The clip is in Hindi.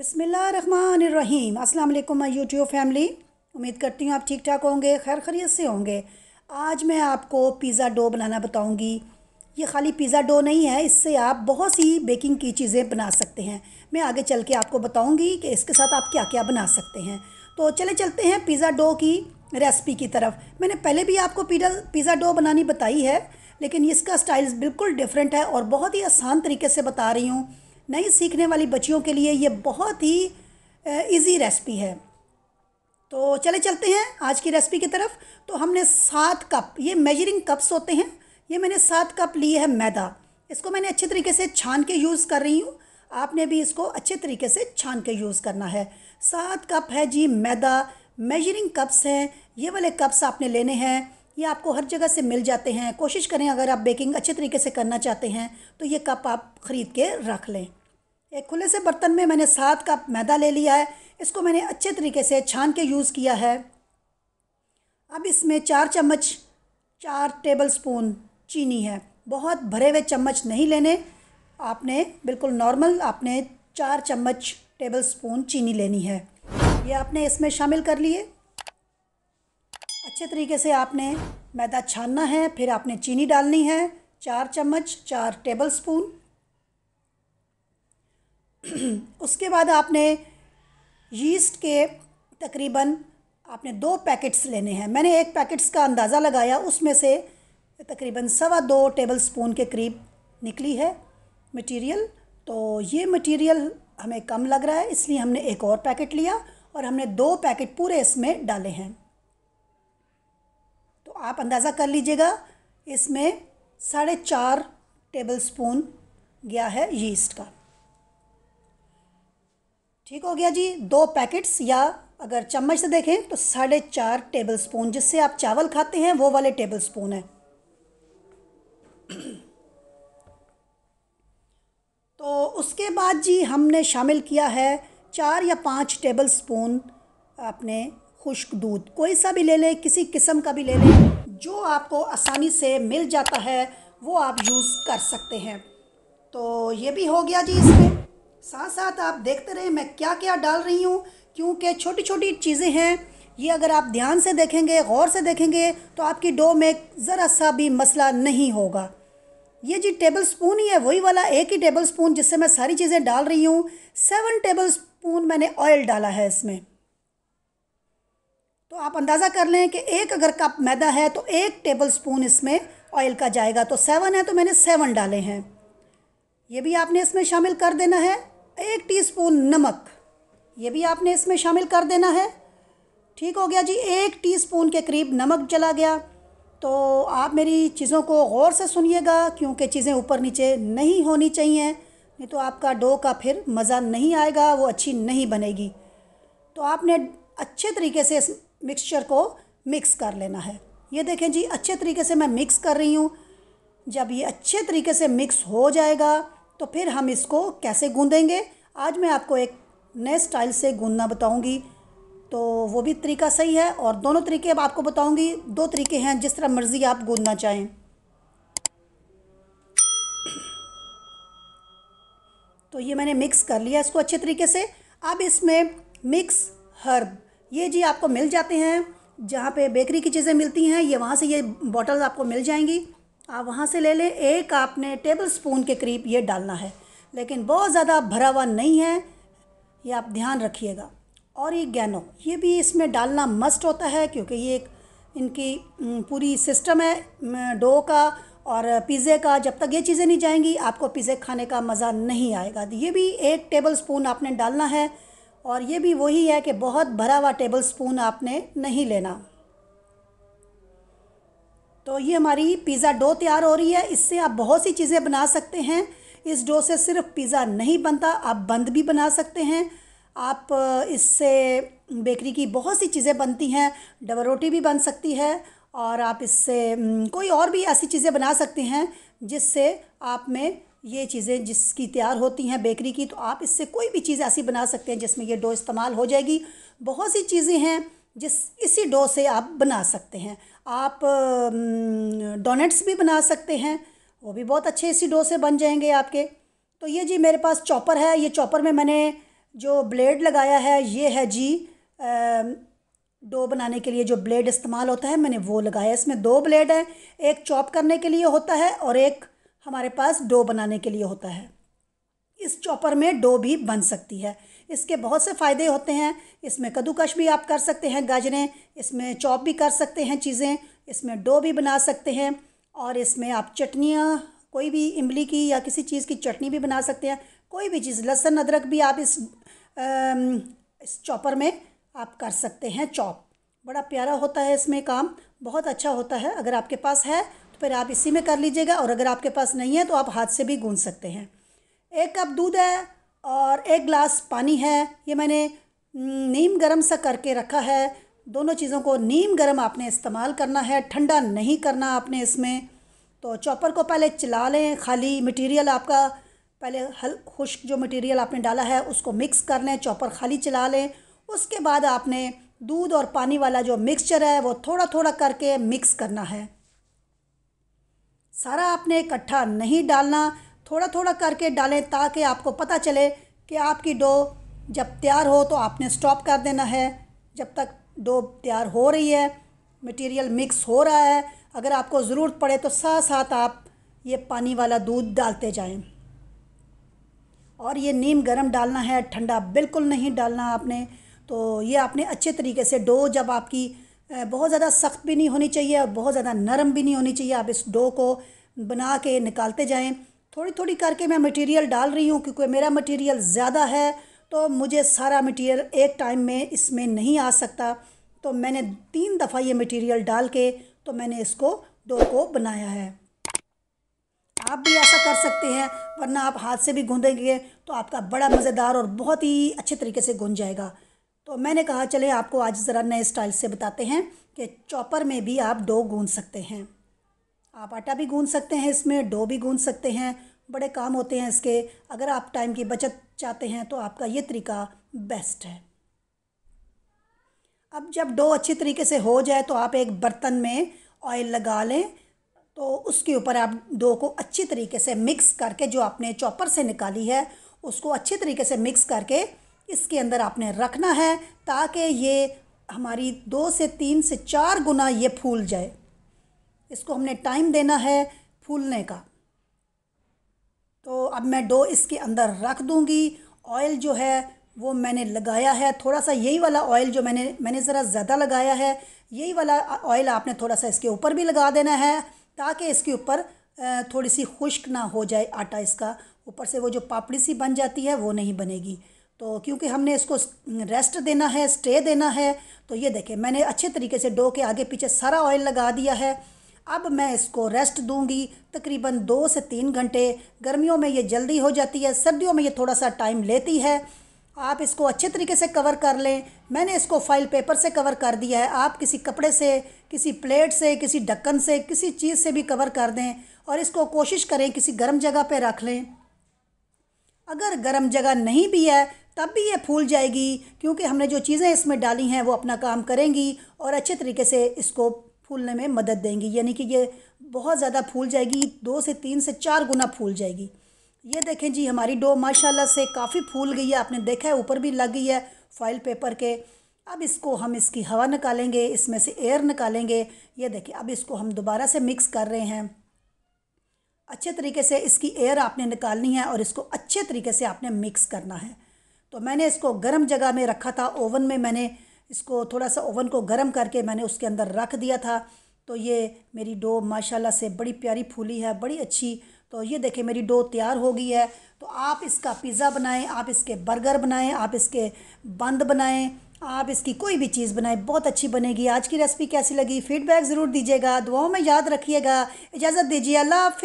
बिसमीम अस्सलाम मैं यूट्यूब फैमिली उम्मीद करती हूँ आप ठीक ठाक होंगे खैर खरीत से होंगे आज मैं आपको पिज़्ज़ा डो बनाना बताऊँगी ये खाली पिज़्ज़ा डो नहीं है इससे आप बहुत सी बेकिंग की चीज़ें बना सकते हैं मैं आगे चल के आपको बताऊँगी कि इसके साथ आप क्या क्या बना सकते हैं तो चले चलते हैं पिज़्ज़ा डो की रेसिपी की तरफ मैंने पहले भी आपको पिजा पिज़्ज़ा डो बनानी बताई है लेकिन इसका स्टाइल बिल्कुल डिफरेंट है और बहुत ही आसान तरीके से बता रही हूँ नई सीखने वाली बच्चियों के लिए ये बहुत ही ईज़ी रेसिपी है तो चले चलते हैं आज की रेसिपी की तरफ तो हमने सात कप ये मेजरिंग कप्स होते हैं ये मैंने सात कप लिए है मैदा इसको मैंने अच्छे तरीके से छान के यूज़ कर रही हूँ आपने भी इसको अच्छे तरीके से छान के यूज़ करना है सात कप है जी मैदा मेजरिंग कप्स हैं ये वाले कप्स आपने लेने हैं ये आपको हर जगह से मिल जाते हैं कोशिश करें अगर आप बेकिंग अच्छे तरीके से करना चाहते हैं तो ये कप आप ख़रीद के रख लें एक खुले से बर्तन में मैंने सात कप मैदा ले लिया है इसको मैंने अच्छे तरीके से छान के यूज़ किया है अब इसमें चार चम्मच चार टेबल स्पून चीनी है बहुत भरे हुए चम्मच नहीं लेने आपने बिल्कुल नॉर्मल आपने चार चम्मच टेबल स्पून चीनी लेनी है ये आपने इसमें शामिल कर लिए अच्छे तरीके से आपने मैदा छानना है फिर आपने चीनी डालनी है चार चम्मच चार टेबल स्पून उसके बाद आपने यीस्ट के तकरीबन आपने दो पैकेट्स लेने हैं मैंने एक पैकेट्स का अंदाज़ा लगाया उसमें से तकरीबन सवा दो टेबल स्पून के करीब निकली है मटेरियल तो ये मटेरियल हमें कम लग रहा है इसलिए हमने एक और पैकेट लिया और हमने दो पैकेट पूरे इसमें डाले हैं आप अंदाज़ा कर लीजिएगा इसमें साढ़े चार टेबल स्पून गया है यीस्ट का ठीक हो गया जी दो पैकेट्स या अगर चम्मच से देखें तो साढ़े चार टेबल स्पून जिससे आप चावल खाते हैं वो वाले टेबल स्पून है तो उसके बाद जी हमने शामिल किया है चार या पाँच टेबल स्पून अपने खुश्क दूध कोई सा भी ले लें किसी किस्म का भी ले लें जो आपको आसानी से मिल जाता है वो आप यूज़ कर सकते हैं तो ये भी हो गया जी इसमें साथ साथ आप देखते रहें मैं क्या क्या डाल रही हूँ क्योंकि छोटी छोटी चीज़ें हैं ये अगर आप ध्यान से देखेंगे गौर से देखेंगे तो आपकी डो में ज़रा सा भी मसला नहीं होगा ये जी टेबल स्पून ही है वही वाला एक ही टेबल स्पून जिससे मैं सारी चीज़ें डाल रही हूँ सेवन टेबल स्पून मैंने ऑयल डाला है इसमें तो आप अंदाज़ा कर लें कि एक अगर कप मैदा है तो एक टेबल स्पून इसमें ऑयल का जाएगा तो सेवन है तो मैंने सेवन डाले हैं ये भी आपने इसमें शामिल कर देना है एक टीस्पून नमक ये भी आपने इसमें शामिल कर देना है ठीक हो गया जी एक टीस्पून के करीब नमक चला गया तो आप मेरी चीज़ों को गौर से सुनिएगा क्योंकि चीज़ें ऊपर नीचे नहीं होनी चाहिए नहीं तो आपका डो का फिर मज़ा नहीं आएगा वो अच्छी नहीं बनेगी तो आपने अच्छे तरीके से मिक्सचर को मिक्स कर लेना है ये देखें जी अच्छे तरीके से मैं मिक्स कर रही हूँ जब ये अच्छे तरीके से मिक्स हो जाएगा तो फिर हम इसको कैसे गूँधेंगे आज मैं आपको एक नए स्टाइल से गूँधना बताऊँगी तो वो भी तरीका सही है और दोनों तरीके अब आपको बताऊँगी दो तरीके हैं जिस तरह मर्ज़ी आप गूँधना चाहें तो ये मैंने मिक्स कर लिया इसको अच्छे तरीके से अब इसमें मिक्स हर्ब ये जी आपको मिल जाते हैं जहाँ पे बेकरी की चीज़ें मिलती हैं ये वहाँ से ये बॉटल आपको मिल जाएंगी आप वहाँ से ले लें एक आपने टेबल स्पून के करीब ये डालना है लेकिन बहुत ज़्यादा भरा हुआ नहीं है ये आप ध्यान रखिएगा और ये गैनो ये भी इसमें डालना मस्ट होता है क्योंकि ये एक इनकी पूरी सिस्टम है डो का और पिज़्ज़े का जब तक ये चीज़ें नहीं जाएंगी आपको पिज़्ज़े खाने का मज़ा नहीं आएगा ये भी एक टेबल स्पून आपने डालना है और ये भी वही है कि बहुत भरा हुआ टेबल स्पून आपने नहीं लेना तो ये हमारी पिज़्ज़ा डो तैयार हो रही है इससे आप बहुत सी चीज़ें बना सकते हैं इस डो से सिर्फ पिज़्ज़ा नहीं बनता आप बंद भी बना सकते हैं आप इससे बेकरी की बहुत सी चीज़ें बनती हैं डबल रोटी भी बन सकती है और आप इससे कोई और भी ऐसी चीज़ें बना सकते हैं जिससे आप में ये चीज़ें जिसकी तैयार होती हैं बेकरी की तो आप इससे कोई भी चीज़ ऐसी बना सकते हैं जिसमें ये डो इस्तेमाल हो जाएगी बहुत सी चीज़ें हैं जिस इसी डो से आप बना सकते हैं आप डोनेट्स भी बना सकते हैं वो भी बहुत अच्छे इसी डो से बन जाएंगे आपके तो ये जी मेरे पास चॉपर है ये चॉपर में मैंने जो ब्लेड लगाया है ये है जी डो बनाने के लिए जो ब्लेड इस्तेमाल होता है मैंने वो लगाया इसमें दो ब्लेड है एक चॉप करने के लिए होता है और एक हमारे पास डो बनाने के लिए होता है इस चॉपर में डो भी बन सकती है इसके बहुत से फ़ायदे होते हैं इसमें कद्दूकश भी आप कर सकते हैं गाजरें इसमें चॉप भी कर सकते हैं चीज़ें इसमें डो भी बना सकते हैं और इसमें आप चटनियाँ कोई भी इमली की या किसी चीज़ की चटनी भी बना सकते हैं कोई भी चीज़ लहसुन अदरक भी आप इस आ, इस चॉपर में आप कर सकते हैं चॉप बड़ा प्यारा होता है इसमें काम बहुत अच्छा होता है अगर आपके पास है फिर आप इसी में कर लीजिएगा और अगर आपके पास नहीं है तो आप हाथ से भी गूंद सकते हैं एक कप दूध है और एक ग्लास पानी है ये मैंने हम्म, नीम गर्म सा करके रखा है दोनों चीज़ों को नीम गर्म आपने इस्तेमाल करना है ठंडा नहीं करना आपने इसमें तो चॉपर को पहले चला लें खाली मटेरियल आपका पहले हल खुश्क जो मटेरियल आपने डाला है उसको मिक्स कर लें चॉपर खाली चला लें उसके बाद आपने दूध और पानी वाला जो मिक्सचर है वो थोड़ा थोड़ा करके मिक्स करना है सारा आपने इकट्ठा नहीं डालना थोड़ा थोड़ा करके डालें ताकि आपको पता चले कि आपकी डो जब तैयार हो तो आपने स्टॉप कर देना है जब तक डो तैयार हो रही है मटेरियल मिक्स हो रहा है अगर आपको ज़रूरत पड़े तो साथ साथ आप ये पानी वाला दूध डालते जाएं और ये नीम गरम डालना है ठंडा बिल्कुल नहीं डालना आपने तो ये आपने अच्छे तरीके से डो जब आपकी बहुत ज़्यादा सख्त भी नहीं होनी चाहिए और बहुत ज़्यादा नरम भी नहीं होनी चाहिए आप इस डो को बना के निकालते जाएं थोड़ी थोड़ी करके मैं मटेरियल डाल रही हूँ क्योंकि मेरा मटेरियल ज़्यादा है तो मुझे सारा मटेरियल एक टाइम में इसमें नहीं आ सकता तो मैंने तीन दफ़ा ये मटेरियल डाल के तो मैंने इसको डो को बनाया है आप भी ऐसा कर सकते हैं वरना आप हाथ से भी गूँधेंगे तो आपका बड़ा मज़ेदार और बहुत ही अच्छे तरीके से गूंज जाएगा तो मैंने कहा चले आपको आज ज़रा नए स्टाइल से बताते हैं कि चॉपर में भी आप डो गूंद सकते हैं आप आटा भी गूंद सकते हैं इसमें डो भी गूंद सकते हैं बड़े काम होते हैं इसके अगर आप टाइम की बचत चाहते हैं तो आपका ये तरीका बेस्ट है अब जब डो अच्छी तरीके से हो जाए तो आप एक बर्तन में ऑयल लगा लें तो उसके ऊपर आप डो को अच्छी तरीके से मिक्स करके जो आपने चॉपर से निकाली है उसको अच्छी तरीके से मिक्स करके इसके अंदर आपने रखना है ताकि ये हमारी दो से तीन से चार गुना ये फूल जाए इसको हमने टाइम देना है फूलने का तो अब मैं डो इसके अंदर रख दूँगी ऑयल जो है वो मैंने लगाया है थोड़ा सा यही वाला ऑयल जो मैंने मैंने ज़रा ज़्यादा लगाया है यही वाला ऑयल आपने थोड़ा सा इसके ऊपर भी लगा देना है ताकि इसके ऊपर थोड़ी सी खुश्क ना हो जाए आटा इसका ऊपर से वो जो पापड़ी सी बन जाती है वो नहीं बनेगी तो क्योंकि हमने इसको रेस्ट देना है स्टे देना है तो ये देखें मैंने अच्छे तरीके से डो के आगे पीछे सारा ऑयल लगा दिया है अब मैं इसको रेस्ट दूंगी तकरीबन दो से तीन घंटे गर्मियों में ये जल्दी हो जाती है सर्दियों में ये थोड़ा सा टाइम लेती है आप इसको अच्छे तरीके से कवर कर लें मैंने इसको फाइल पेपर से कवर कर दिया है आप किसी कपड़े से किसी प्लेट से किसी ढक्कन से किसी चीज़ से भी कवर कर दें और इसको कोशिश करें किसी गर्म जगह पर रख लें अगर गर्म जगह नहीं भी है तब भी ये फूल जाएगी क्योंकि हमने जो चीज़ें इसमें डाली हैं वो अपना काम करेंगी और अच्छे तरीके से इसको फूलने में मदद देंगी यानी कि ये बहुत ज़्यादा फूल जाएगी दो से तीन से चार गुना फूल जाएगी ये देखें जी हमारी डो माशाल्लाह से काफ़ी फूल गई है आपने देखा है ऊपर भी लग गई है फॉइल पेपर के अब इसको हम इसकी हवा निकालेंगे इसमें से एयर निकालेंगे ये देखें अब इसको हम दोबारा से मिक्स कर रहे हैं अच्छे तरीके से इसकी एयर आपने निकालनी है और इसको अच्छे तरीके से आपने मिक्स करना है तो मैंने इसको गर्म जगह में रखा था ओवन में मैंने इसको थोड़ा सा ओवन को गर्म करके मैंने उसके अंदर रख दिया था तो ये मेरी डो माशाल्लाह से बड़ी प्यारी फूली है बड़ी अच्छी तो ये देखें मेरी डो तैयार हो गई है तो आप इसका पिज़्ज़ा बनाएं आप इसके बर्गर बनाएं आप इसके बंद बनाएं आप इसकी कोई भी चीज़ बनाएं बहुत अच्छी बनेगी आज की रेसिपी कैसी लगी फीडबैक ज़रूर दीजिएगा दुआओं में याद रखिएगा इजाज़त दीजिए अल्लाह